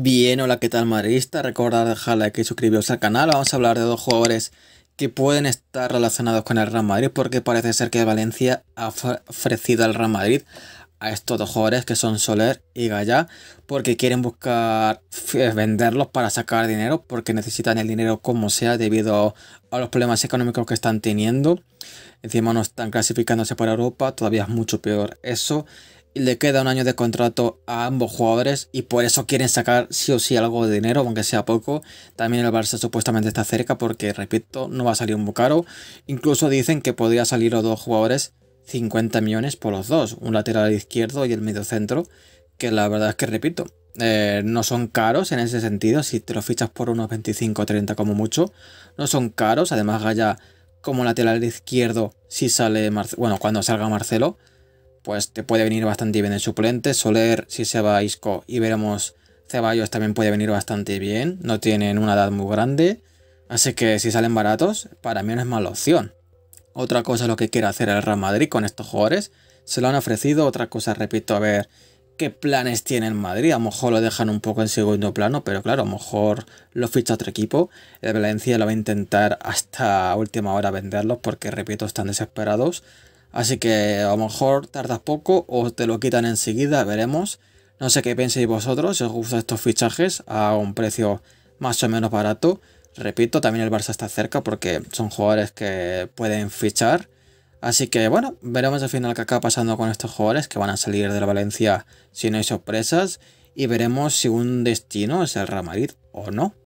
Bien, hola, ¿qué tal madridista? Recordad dejar like y suscribiros al canal. Vamos a hablar de dos jugadores que pueden estar relacionados con el Real Madrid porque parece ser que Valencia ha ofrecido al Real Madrid a estos dos jugadores que son Soler y Gaya porque quieren buscar eh, venderlos para sacar dinero porque necesitan el dinero como sea debido a los problemas económicos que están teniendo. Encima no están clasificándose para Europa, todavía es mucho peor eso le queda un año de contrato a ambos jugadores y por eso quieren sacar sí o sí algo de dinero, aunque sea poco. También el Barça supuestamente está cerca porque, repito, no va a salir muy caro. Incluso dicen que podría salir los dos jugadores 50 millones por los dos, un lateral izquierdo y el medio centro, que la verdad es que, repito, eh, no son caros en ese sentido, si te los fichas por unos 25 o 30 como mucho, no son caros, además Gaya como lateral izquierdo si sale, bueno, cuando salga Marcelo pues te puede venir bastante bien el suplente. Soler, si se va a Isco y veremos Ceballos también puede venir bastante bien. No tienen una edad muy grande. Así que si salen baratos, para mí no es mala opción. Otra cosa es lo que quiere hacer el Real Madrid con estos jugadores. Se lo han ofrecido. Otra cosa, repito, a ver qué planes tiene el Madrid. A lo mejor lo dejan un poco en segundo plano, pero claro, a lo mejor lo ficha otro equipo. El Valencia lo va a intentar hasta última hora venderlos porque, repito, están desesperados. Así que a lo mejor tardas poco o te lo quitan enseguida, veremos. No sé qué penséis vosotros, os gustan estos fichajes a un precio más o menos barato. Repito, también el Barça está cerca porque son jugadores que pueden fichar. Así que bueno, veremos al final qué acaba pasando con estos jugadores que van a salir de la Valencia si no hay sorpresas y veremos si un destino es el Real Madrid o no.